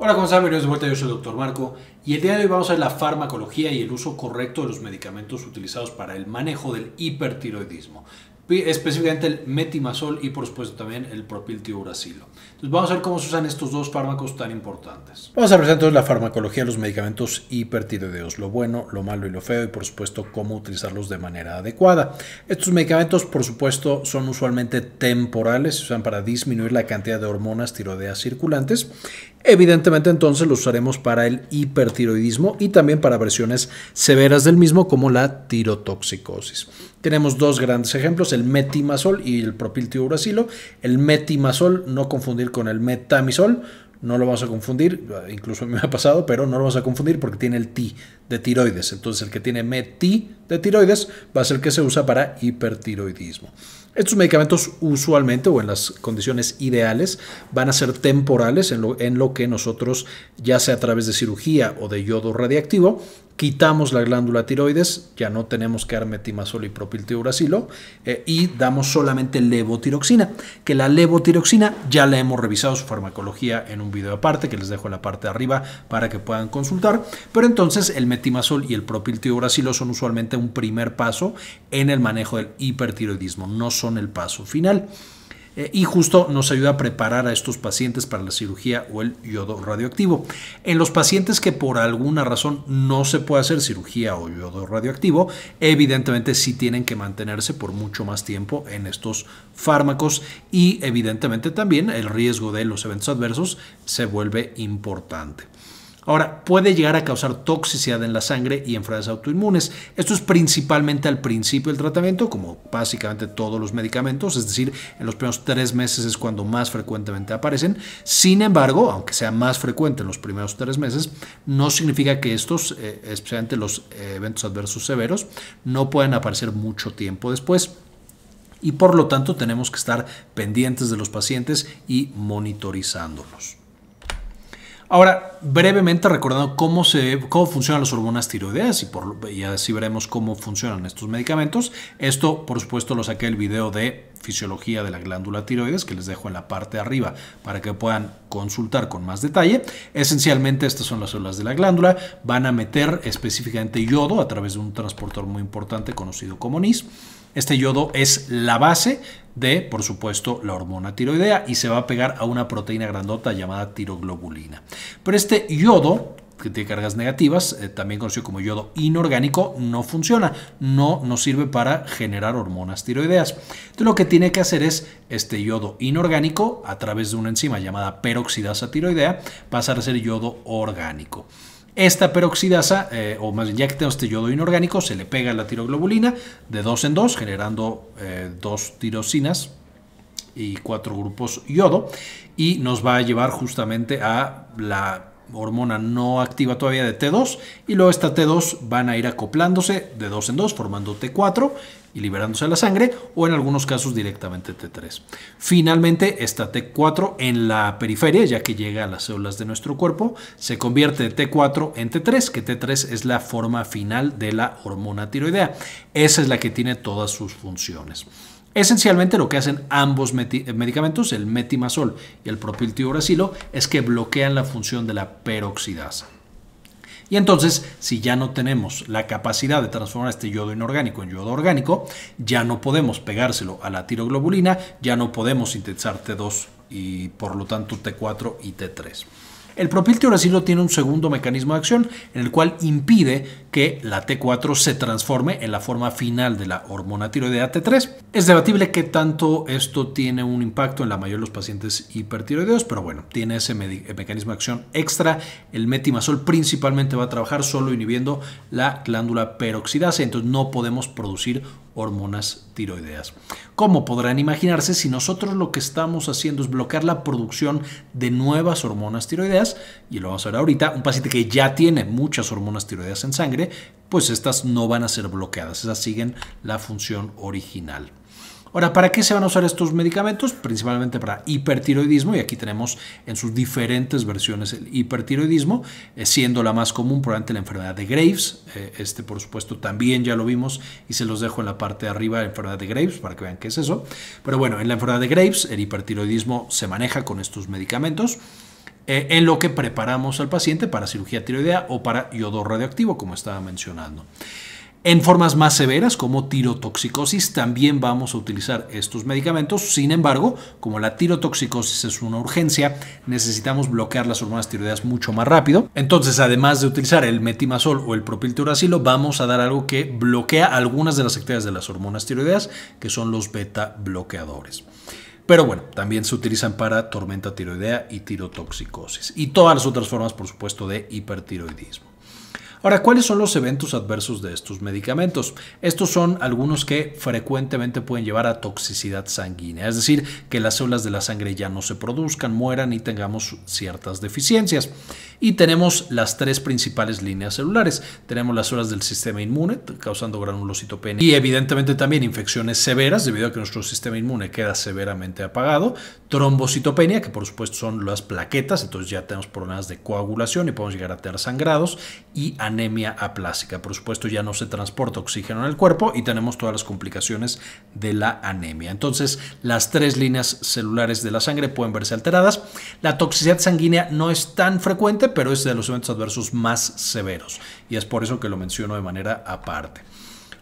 Hola, ¿cómo están? Bienvenidos de vuelta. Yo soy el Dr. Marco y el día de hoy vamos a ver la farmacología y el uso correcto de los medicamentos utilizados para el manejo del hipertiroidismo específicamente el metimazol y por supuesto también el propiltiuracilo. Entonces vamos a ver cómo se usan estos dos fármacos tan importantes. Vamos a ver la farmacología de los medicamentos hipertiroideos, lo bueno, lo malo y lo feo y por supuesto cómo utilizarlos de manera adecuada. Estos medicamentos por supuesto son usualmente temporales, se usan para disminuir la cantidad de hormonas tiroideas circulantes. Evidentemente entonces los usaremos para el hipertiroidismo y también para versiones severas del mismo como la tirotoxicosis. Tenemos dos grandes ejemplos, el metimazol y el propiltiouracilo. El metimazol, no confundir con el metamisol, no lo vamos a confundir, eh, incluso me ha pasado, pero no lo vamos a confundir porque tiene el ti de tiroides. Entonces el que tiene meti de tiroides va a ser el que se usa para hipertiroidismo. Estos medicamentos usualmente o en las condiciones ideales van a ser temporales en lo, en lo que nosotros, ya sea a través de cirugía o de yodo radiactivo, quitamos la glándula tiroides, ya no tenemos que dar metimazol y propiltiobrasilo eh, y damos solamente levotiroxina, que la levotiroxina ya la hemos revisado su farmacología en un video aparte, que les dejo en la parte de arriba para que puedan consultar, pero entonces el metimazol y el propiltiobrasilo son usualmente un primer paso en el manejo del hipertiroidismo, no son el paso final. Eh, y justo nos ayuda a preparar a estos pacientes para la cirugía o el yodo radioactivo. En los pacientes que por alguna razón no se puede hacer cirugía o yodo radioactivo, evidentemente sí tienen que mantenerse por mucho más tiempo en estos fármacos y evidentemente también el riesgo de los eventos adversos se vuelve importante. Ahora, puede llegar a causar toxicidad en la sangre y enfermedades autoinmunes. Esto es principalmente al principio del tratamiento, como básicamente todos los medicamentos, es decir, en los primeros tres meses es cuando más frecuentemente aparecen. Sin embargo, aunque sea más frecuente en los primeros tres meses, no significa que estos, eh, especialmente los eh, eventos adversos severos, no puedan aparecer mucho tiempo después y por lo tanto tenemos que estar pendientes de los pacientes y monitorizándolos. Ahora, brevemente recordando cómo, se, cómo funcionan las hormonas tiroideas y, y así veremos cómo funcionan estos medicamentos. Esto, por supuesto, lo saqué el video de fisiología de la glándula tiroides, que les dejo en la parte de arriba para que puedan consultar con más detalle. Esencialmente, estas son las células de la glándula. Van a meter específicamente yodo a través de un transportador muy importante conocido como NIS. Este yodo es la base de, por supuesto, la hormona tiroidea y se va a pegar a una proteína grandota llamada tiroglobulina. Pero este yodo que tiene cargas negativas, eh, también conocido como yodo inorgánico, no funciona, no nos sirve para generar hormonas tiroideas. lo que tiene que hacer es este yodo inorgánico a través de una enzima llamada peroxidasa tiroidea pasar a ser yodo orgánico. Esta peroxidasa, eh, o más bien ya que tenemos este yodo inorgánico, se le pega a la tiroglobulina de dos en dos, generando eh, dos tirosinas y cuatro grupos yodo, y nos va a llevar justamente a la hormona no activa todavía de T2 y luego esta T2 van a ir acoplándose de 2 en 2 formando T4 y liberándose a la sangre o en algunos casos directamente T3. Finalmente esta T4 en la periferia ya que llega a las células de nuestro cuerpo se convierte de T4 en T3 que T3 es la forma final de la hormona tiroidea. Esa es la que tiene todas sus funciones. Esencialmente lo que hacen ambos eh, medicamentos, el metimazol y el propiltiobrasilo, es que bloquean la función de la peroxidasa. Y entonces, si ya no tenemos la capacidad de transformar este yodo inorgánico en yodo orgánico, ya no podemos pegárselo a la tiroglobulina, ya no podemos sintetizar T2 y por lo tanto T4 y T3. El propiltiouracilo tiene un segundo mecanismo de acción, en el cual impide que la T4 se transforme en la forma final de la hormona tiroidea T3. Es debatible qué tanto esto tiene un impacto en la mayoría de los pacientes hipertiroideos, pero bueno, tiene ese eh, mecanismo de acción extra. El metimazol principalmente va a trabajar solo inhibiendo la glándula peroxidase, entonces no podemos producir hormonas tiroideas. Como podrán imaginarse, si nosotros lo que estamos haciendo es bloquear la producción de nuevas hormonas tiroideas, y lo vamos a ver ahorita, un paciente que ya tiene muchas hormonas tiroideas en sangre, pues estas no van a ser bloqueadas, esas siguen la función original. Ahora, ¿para qué se van a usar estos medicamentos? Principalmente para hipertiroidismo y aquí tenemos en sus diferentes versiones el hipertiroidismo, eh, siendo la más común probablemente la enfermedad de Graves. Eh, este, por supuesto, también ya lo vimos y se los dejo en la parte de arriba, la enfermedad de Graves, para que vean qué es eso. Pero bueno, en la enfermedad de Graves, el hipertiroidismo se maneja con estos medicamentos eh, en lo que preparamos al paciente para cirugía tiroidea o para yodo radioactivo, como estaba mencionando. En formas más severas, como tirotoxicosis, también vamos a utilizar estos medicamentos. Sin embargo, como la tirotoxicosis es una urgencia, necesitamos bloquear las hormonas tiroideas mucho más rápido. Entonces, además de utilizar el metimazol o el propiltiuracilo, vamos a dar algo que bloquea algunas de las actividades de las hormonas tiroideas, que son los beta bloqueadores pero bueno, también se utilizan para tormenta tiroidea y tirotoxicosis y todas las otras formas, por supuesto, de hipertiroidismo. Ahora, ¿cuáles son los eventos adversos de estos medicamentos? Estos son algunos que frecuentemente pueden llevar a toxicidad sanguínea, es decir, que las células de la sangre ya no se produzcan, mueran y tengamos ciertas deficiencias. Y tenemos las tres principales líneas celulares. Tenemos las células del sistema inmune, causando granulocitopenia y evidentemente también infecciones severas, debido a que nuestro sistema inmune queda severamente apagado. Trombocitopenia, que por supuesto son las plaquetas, entonces ya tenemos problemas de coagulación y podemos llegar a tener sangrados. Y anemia aplásica, por supuesto ya no se transporta oxígeno en el cuerpo y tenemos todas las complicaciones de la anemia. Entonces, las tres líneas celulares de la sangre pueden verse alteradas. La toxicidad sanguínea no es tan frecuente, pero es de los eventos adversos más severos. Y es por eso que lo menciono de manera aparte.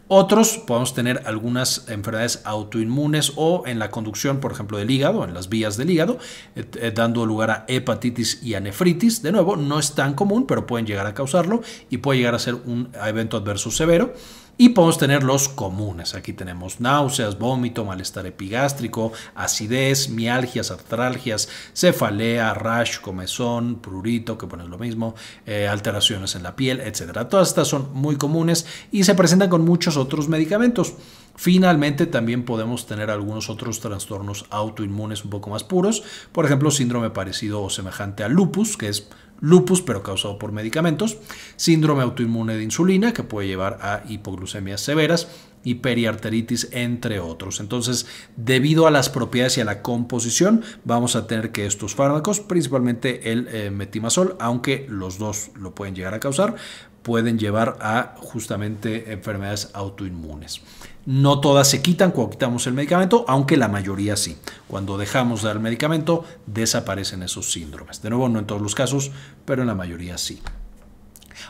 Otros podemos tener algunas enfermedades autoinmunes o en la conducción, por ejemplo, del hígado, en las vías del hígado, eh, dando lugar a hepatitis y a nefritis. De nuevo, no es tan común, pero pueden llegar a causarlo y puede llegar a ser un evento adverso severo. Y podemos tener los comunes. Aquí tenemos náuseas, vómito, malestar epigástrico, acidez, mialgias, artralgias, cefalea, rash, comezón, prurito, que pones lo mismo, eh, alteraciones en la piel, etcétera. Todas estas son muy comunes y se presentan con muchos otros medicamentos. Finalmente, también podemos tener algunos otros trastornos autoinmunes un poco más puros, por ejemplo, síndrome parecido o semejante al lupus, que es lupus, pero causado por medicamentos, síndrome autoinmune de insulina, que puede llevar a hipoglucemias severas, y periarteritis, entre otros. Entonces, debido a las propiedades y a la composición, vamos a tener que estos fármacos, principalmente el eh, metimazol, aunque los dos lo pueden llegar a causar, pueden llevar a justamente enfermedades autoinmunes. No todas se quitan cuando quitamos el medicamento, aunque la mayoría sí. Cuando dejamos de dar medicamento, desaparecen esos síndromes. De nuevo, no en todos los casos, pero en la mayoría sí.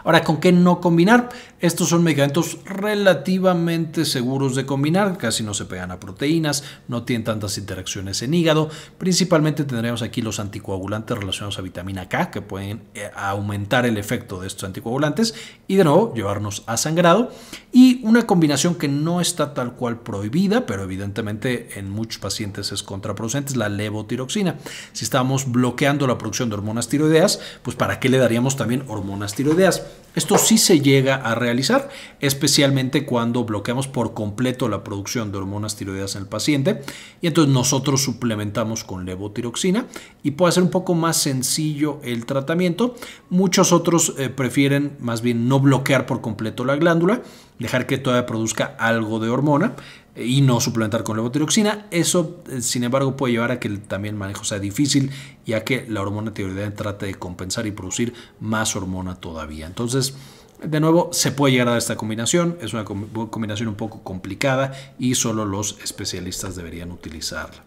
Ahora, ¿con qué no combinar? Estos son medicamentos relativamente seguros de combinar, casi no se pegan a proteínas, no tienen tantas interacciones en hígado. Principalmente tendríamos aquí los anticoagulantes relacionados a vitamina K, que pueden eh, aumentar el efecto de estos anticoagulantes y de nuevo llevarnos a sangrado y una combinación que no está tal cual prohibida, pero evidentemente en muchos pacientes es contraproducente, es la levotiroxina. Si estamos bloqueando la producción de hormonas tiroideas, pues ¿para qué le daríamos también hormonas tiroideas? Esto sí se llega a realizar, especialmente cuando bloqueamos por completo la producción de hormonas tiroideas en el paciente y entonces nosotros suplementamos con levotiroxina y puede ser un poco más sencillo el tratamiento. Muchos otros eh, prefieren más bien no bloquear por completo la glándula, dejar que todavía produzca algo de hormona y no suplementar con levotiroxina. Eso, eh, sin embargo, puede llevar a que el, también el manejo sea difícil, ya que la hormona tiroidea trate de compensar y producir más hormona todavía. Entonces, de nuevo, se puede llegar a esta combinación, es una combinación un poco complicada y solo los especialistas deberían utilizarla.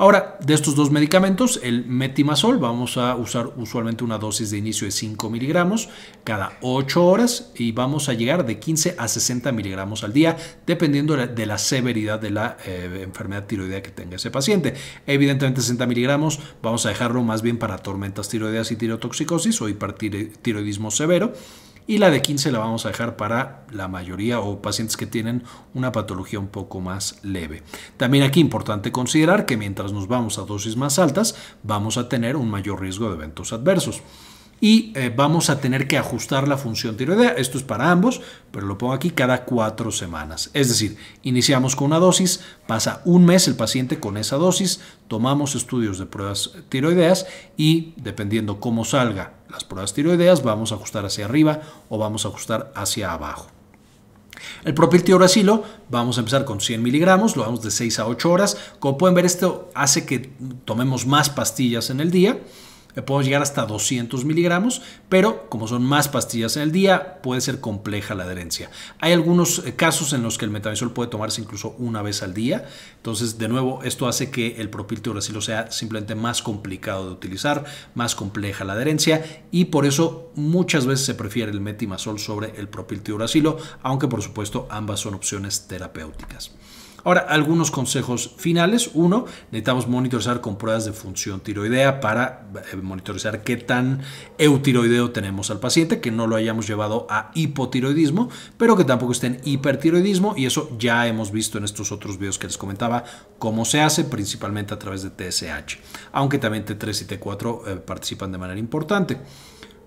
Ahora, de estos dos medicamentos, el metimazol, vamos a usar usualmente una dosis de inicio de 5 miligramos cada 8 horas y vamos a llegar de 15 a 60 miligramos al día, dependiendo de la severidad de la eh, enfermedad tiroidea que tenga ese paciente. Evidentemente, 60 miligramos vamos a dejarlo más bien para tormentas tiroideas y tirotoxicosis o hipertiroidismo severo y la de 15 la vamos a dejar para la mayoría o pacientes que tienen una patología un poco más leve. También aquí importante considerar que mientras nos vamos a dosis más altas vamos a tener un mayor riesgo de eventos adversos y eh, vamos a tener que ajustar la función tiroidea. Esto es para ambos, pero lo pongo aquí cada cuatro semanas. Es decir, iniciamos con una dosis, pasa un mes el paciente con esa dosis, tomamos estudios de pruebas tiroideas y dependiendo cómo salga las pruebas tiroideas, vamos a ajustar hacia arriba o vamos a ajustar hacia abajo. El propio vamos a empezar con 100 miligramos, lo vamos de 6 a 8 horas. Como pueden ver, esto hace que tomemos más pastillas en el día. Puedo llegar hasta 200 miligramos, pero como son más pastillas en el día, puede ser compleja la adherencia. Hay algunos eh, casos en los que el metamisol puede tomarse incluso una vez al día. Entonces, de nuevo, esto hace que el propiltiuracilo sea simplemente más complicado de utilizar, más compleja la adherencia y por eso muchas veces se prefiere el metimazol sobre el propiltiuracilo, aunque por supuesto ambas son opciones terapéuticas. Ahora, algunos consejos finales. Uno, necesitamos monitorizar con pruebas de función tiroidea para eh, monitorizar qué tan eutiroideo tenemos al paciente, que no lo hayamos llevado a hipotiroidismo, pero que tampoco esté en hipertiroidismo y eso ya hemos visto en estos otros videos que les comentaba cómo se hace, principalmente a través de TSH, aunque también T3 y T4 eh, participan de manera importante.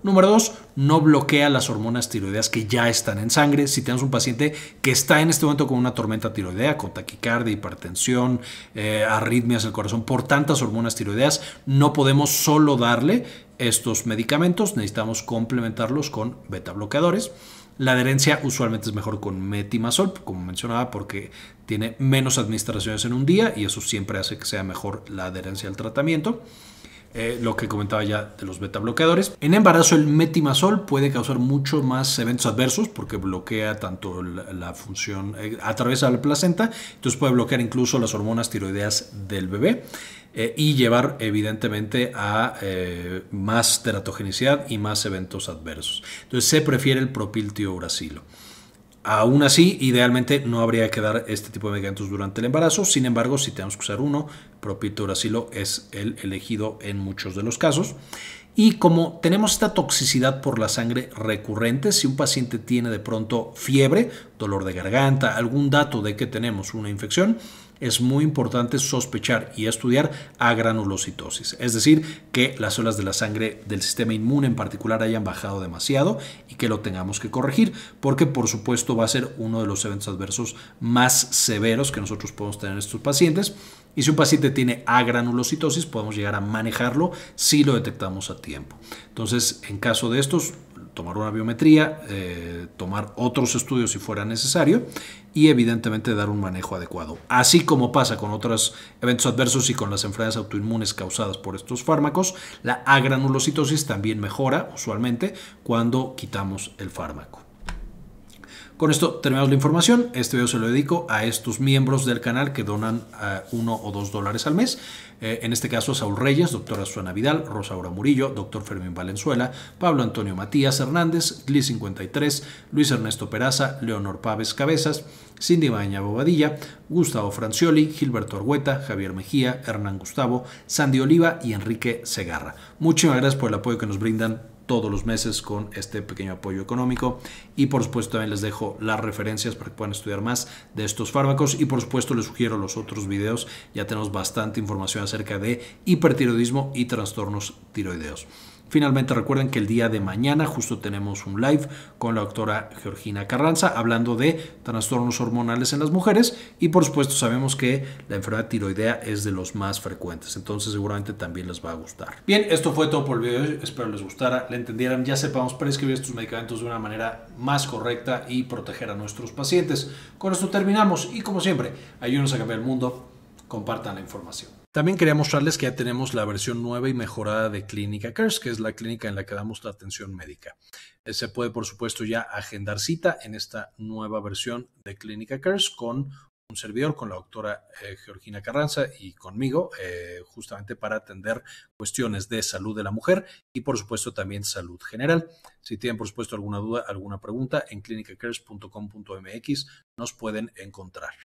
Número dos, no bloquea las hormonas tiroideas que ya están en sangre. Si tenemos un paciente que está en este momento con una tormenta tiroidea, con taquicardia, hipertensión, eh, arritmias del corazón, por tantas hormonas tiroideas, no podemos solo darle estos medicamentos, necesitamos complementarlos con beta bloqueadores. La adherencia usualmente es mejor con metimazol, como mencionaba, porque tiene menos administraciones en un día y eso siempre hace que sea mejor la adherencia al tratamiento. Eh, lo que comentaba ya de los beta bloqueadores. En embarazo el metimazol puede causar mucho más eventos adversos porque bloquea tanto la, función función, eh, través de la placenta, entonces puede bloquear incluso las hormonas tiroideas del bebé. Eh, y llevar evidentemente a más teratogenicidad y más eventos adversos. Entonces se prefiere el propiltiobrasilo. Aún así, idealmente no habría que dar este tipo de medicamentos durante el embarazo. Sin embargo, si tenemos que usar uno, propiltoracilo es el elegido en muchos de los casos. Y como tenemos esta toxicidad por la sangre recurrente, si un paciente tiene de pronto fiebre, dolor de garganta, algún dato de que tenemos una infección, es muy importante sospechar y estudiar agranulocitosis, es decir, que las células de la sangre del sistema inmune en particular hayan bajado demasiado y que lo tengamos que corregir, porque por supuesto va a ser uno de los eventos adversos más severos que nosotros podemos tener en estos pacientes. Y si un paciente tiene agranulocitosis, podemos llegar a manejarlo si lo detectamos a tiempo. Entonces, en caso de estos, tomar una biometría, eh, tomar otros estudios si fuera necesario y evidentemente dar un manejo adecuado. Así como pasa con otros eventos adversos y con las enfermedades autoinmunes causadas por estos fármacos, la agranulocitosis también mejora usualmente cuando quitamos el fármaco. Con esto terminamos la información. Este video se lo dedico a estos miembros del canal que donan eh, uno o dos dólares al mes. Eh, en este caso, Saúl Reyes, doctora Suana Vidal, Rosaura Murillo, doctor Fermín Valenzuela, Pablo Antonio Matías Hernández, Gli 53, Luis Ernesto Peraza, Leonor Pávez Cabezas, Cindy Baña Bobadilla, Gustavo Francioli, Gilberto Argueta, Javier Mejía, Hernán Gustavo, Sandy Oliva y Enrique Segarra. Muchísimas gracias por el apoyo que nos brindan todos los meses con este pequeño apoyo económico. Y por supuesto también les dejo las referencias para que puedan estudiar más de estos fármacos. Y por supuesto les sugiero los otros videos. Ya tenemos bastante información acerca de hipertiroidismo y trastornos tiroideos. Finalmente recuerden que el día de mañana justo tenemos un live con la doctora Georgina Carranza hablando de trastornos hormonales en las mujeres y por supuesto sabemos que la enfermedad tiroidea es de los más frecuentes, entonces seguramente también les va a gustar. Bien, esto fue todo por el video de hoy, espero les gustara, le entendieran, ya sepamos prescribir estos medicamentos de una manera más correcta y proteger a nuestros pacientes. Con esto terminamos y como siempre, ayúdenos a cambiar el mundo, compartan la información. También quería mostrarles que ya tenemos la versión nueva y mejorada de Clínica CARES, que es la clínica en la que damos la atención médica. Eh, se puede, por supuesto, ya agendar cita en esta nueva versión de Clínica CARES con un servidor, con la doctora eh, Georgina Carranza y conmigo, eh, justamente para atender cuestiones de salud de la mujer y, por supuesto, también salud general. Si tienen, por supuesto, alguna duda, alguna pregunta, en clinicacares.com.mx nos pueden encontrar.